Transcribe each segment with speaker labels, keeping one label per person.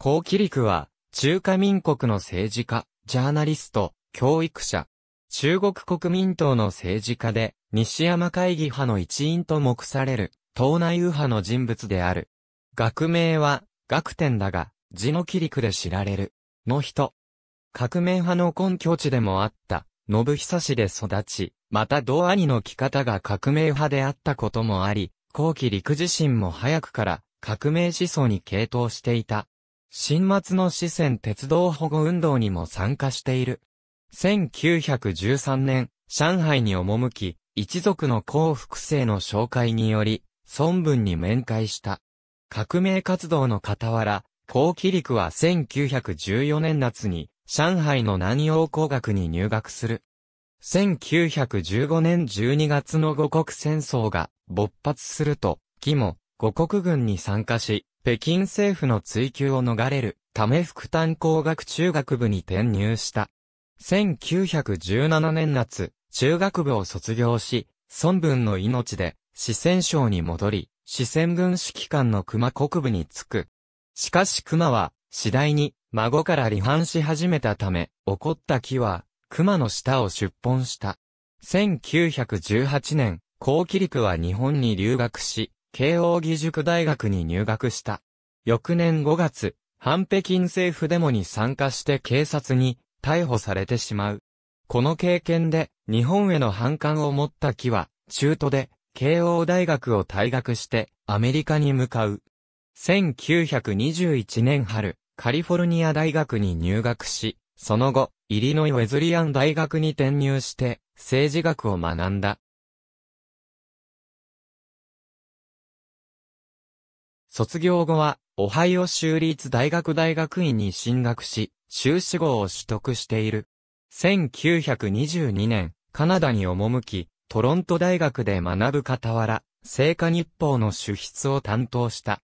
Speaker 1: 高ウ陸は、中華民国の政治家、ジャーナリスト、教育者、中国国民党の政治家で、西山会議派の一員と目される、党内右派の人物である。学名は、学天だが、字のキ陸で知られる、の人。革命派の根拠地でもあった、信久氏で育ち、また同兄の着方が革命派であったこともあり、後期陸自身も早くから革命思想に傾倒していた。新末の四川鉄道保護運動にも参加している。1913年、上海に赴き、一族の幸福生の紹介により、孫文に面会した。革命活動の傍ら、高貴陸は1914年夏に、上海の南洋工学に入学する。1915年12月の五国戦争が勃発すると、木も五国軍に参加し、北京政府の追及を逃れるため副担工学中学部に転入した。1917年夏、中学部を卒業し、孫文の命で四川省に戻り、四川軍指揮官の熊国部に着く。しかし熊は次第に孫から離反し始めたため、怒った木は熊の下を出奔した。1918年、高気陸は日本に留学し、慶応義塾大学に入学した。翌年5月、反北京政府デモに参加して警察に逮捕されてしまう。この経験で日本への反感を持った木は中途で慶応大学を退学してアメリカに向かう。1921年春、カリフォルニア大学に入学し、その後、イリノイ・ウェズリアン大学に転入して、政治学を学んだ。卒業後は、オハイオ州立大学大学院に進学し、修士号を取得している。1922年、カナダに赴き、トロント大学で学ぶ傍ら、聖火日報の主筆を担当した。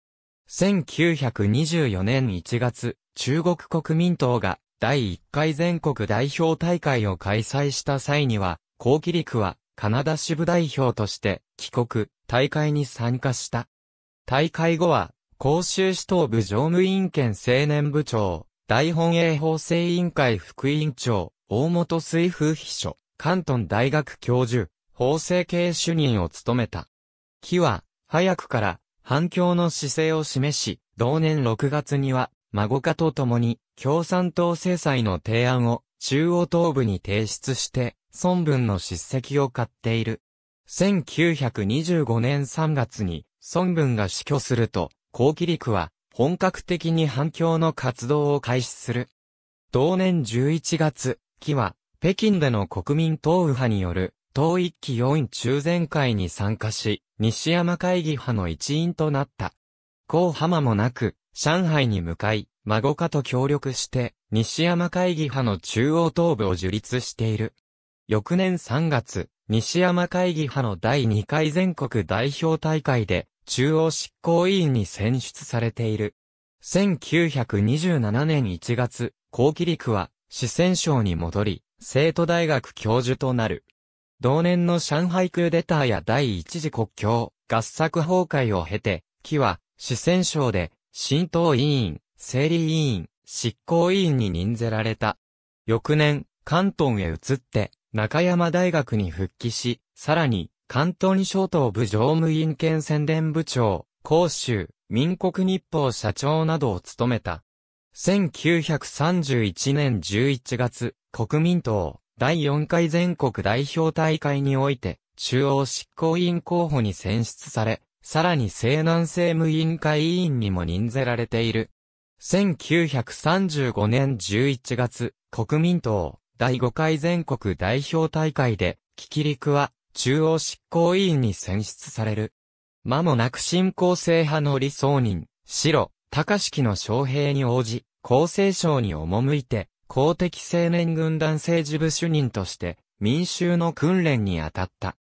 Speaker 1: 1924年1月、中国国民党が第1回全国代表大会を開催した際には、高木陸はカナダ支部代表として帰国、大会に参加した。大会後は、甲州市東部常務委員兼青年部長、大本営法制委員会副委員長、大本水風秘書、関東大学教授、法制系主任を務めた。木は、早くから、反響の姿勢を示し、同年6月には、孫家と共に、共産党制裁の提案を、中央東部に提出して、孫文の叱責を買っている。1925年3月に、孫文が死去すると、高木陸は本格的に反響の活動を開始する。同年11月、木は北京での国民党右派による党一期4院中全会に参加し、西山会議派の一員となった。高浜もなく、上海に向かい、孫家と協力して、西山会議派の中央東部を樹立している。翌年3月、西山会議派の第2回全国代表大会で、中央執行委員に選出されている。1927年1月、高木陸は、四川省に戻り、生徒大学教授となる。同年の上海クーデターや第一次国境、合作崩壊を経て、木は、四川省で、新党委員、整理委員、執行委員に任ぜられた。翌年、関東へ移って、中山大学に復帰し、さらに、関東諸島部常務委員兼宣伝部長、広州、民国日報社長などを務めた。1931年11月、国民党、第4回全国代表大会において、中央執行委員候補に選出され、さらに西南政務委員会委員にも任ぜられている。1935年11月、国民党、第5回全国代表大会で、キキリクは中央執行委員に選出される。間もなく新構制派の理想人、白、高式の将兵に応じ、厚生省に赴いて、公的青年軍団政治部主任として、民衆の訓練に当たった。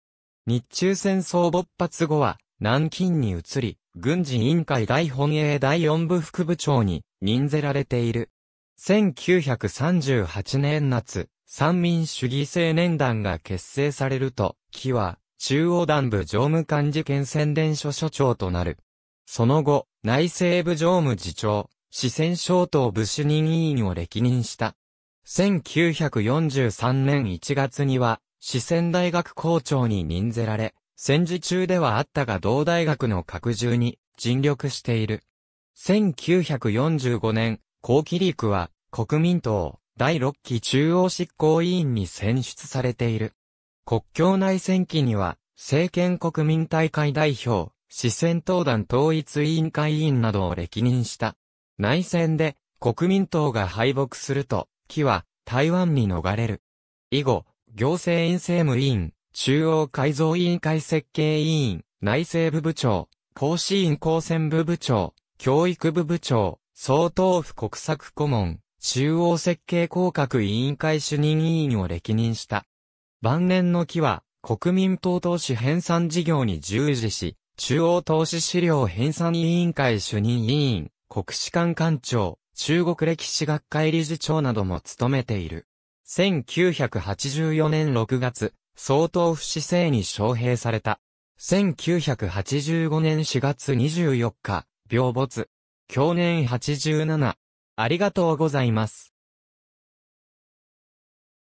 Speaker 1: 日中戦争勃発後は、南京に移り、軍事委員会大本営第4部副部長に任ぜられている。1938年夏、三民主義青年団が結成されると、木は、中央団部常務幹事権宣伝所所長となる。その後、内政部常務次長、四川省党部主任委員を歴任した。1943年1月には、四川大学校長に任ぜられ、戦時中ではあったが同大学の拡充に尽力している。1945年、高木リークは、国民党、第6期中央執行委員に選出されている。国境内選期には、政権国民大会代表、四川党団統一委員会委員などを歴任した。内戦で、国民党が敗北すると、木は、台湾に逃れる。以後、行政院政務委員、中央改造委員会設計委員、内政部部長、甲子院高専部部長、教育部部長、総統府国策顧問、中央設計工学委員会主任委員を歴任した。晩年の期は、国民党投資編纂事業に従事し、中央投資資料編纂委員会主任委員、国史館館長、中国歴史学会理事長なども務めている。1984年6月、総統府市政に招聘された。1985年4月24日、病没。去年87。ありがとうございます。